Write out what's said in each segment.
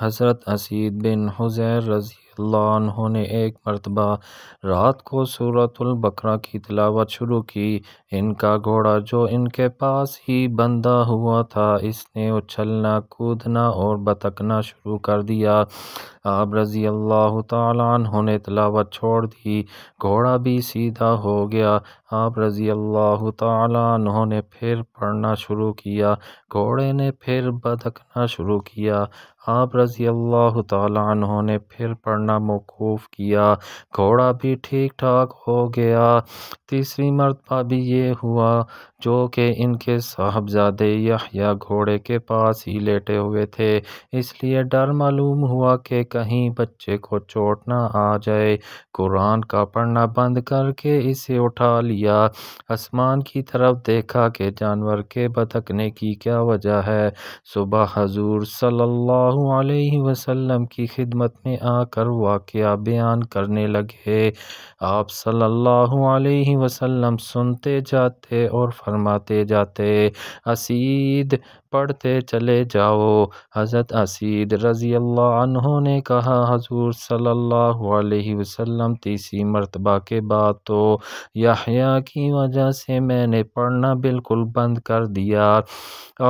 हज़रत असीद बिन हुज़ैर रज़ी ने एक मरतबा रात को सूरतुल बकरा की तिलावत शुरू की इनका घोड़ा जो इनके पास ही बंधा हुआ था इसने उछलना कूदना और बतकना शुरू कर दिया आप रज़ी अल्लाह तु ने तिलावत छोड़ दी घोड़ा भी सीधा हो गया आप रज़ी अल्लाह तु ने फिर पढ़ना शुरू किया घोड़े ने फिर बतकना शुरू किया आप रज़ी अल्लाह तुने ने फिर पढ़ना पढ़ना मौकूफ़ किया घोड़ा भी ठीक ठाक हो गया तीसरी मरतबा भी ये हुआ जो कि इनके साहबजादे यहया घोड़े के पास ही लेटे हुए थे इसलिए डर मालूम हुआ कि कहीं बच्चे को चोट ना आ जाए कुरान का पढ़ना बंद करके इसे उठा लिया आसमान की तरफ देखा कि जानवर के बतकने की क्या वजह है सुबह हजूर सल्लल्लाहु अलैहि वसल्लम की खिदमत में आकर वाक़ बयान करने लगे आप सल्लल्लाहु अलैहि वसल्लम सुनते जाते और फरमाते जाते असीद पढ़ते चले जाओ हज़रत असीद रज़ी अल्लाह ने कहा हजूर सल्लल्लाहु अलैहि वसल्लम तीसरी मरतबा के बाद तो याहिया की वजह से मैंने पढ़ना बिल्कुल बंद कर दिया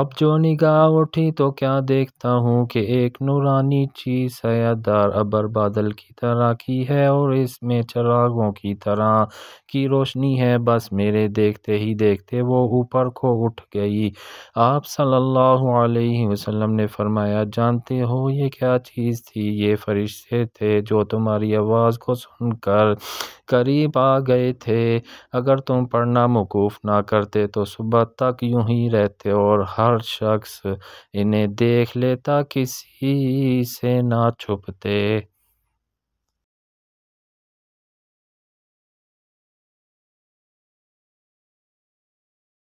अब जो निगाह उठी तो क्या देखता हूँ कि एक नूरानी चीज़ सयादार अबर बादल की तरह की है और इसमें चरागों की तरह की रोशनी है बस मेरे देखते ही देखते वो ऊपर को उठ गई आप सल्लल्लाहु सल्लल्लाहु अलैहि वसल्लम ने फरमाया जानते हो ये क्या चीज़ थी ये फरिश्ते थे जो तुम्हारी आवाज़ को सुनकर करीब आ गए थे अगर तुम पढ़ना मकूफ़ ना करते तो सुबह तक यूं ही रहते और हर शख्स इन्हें देख लेता किसी से ना छुपते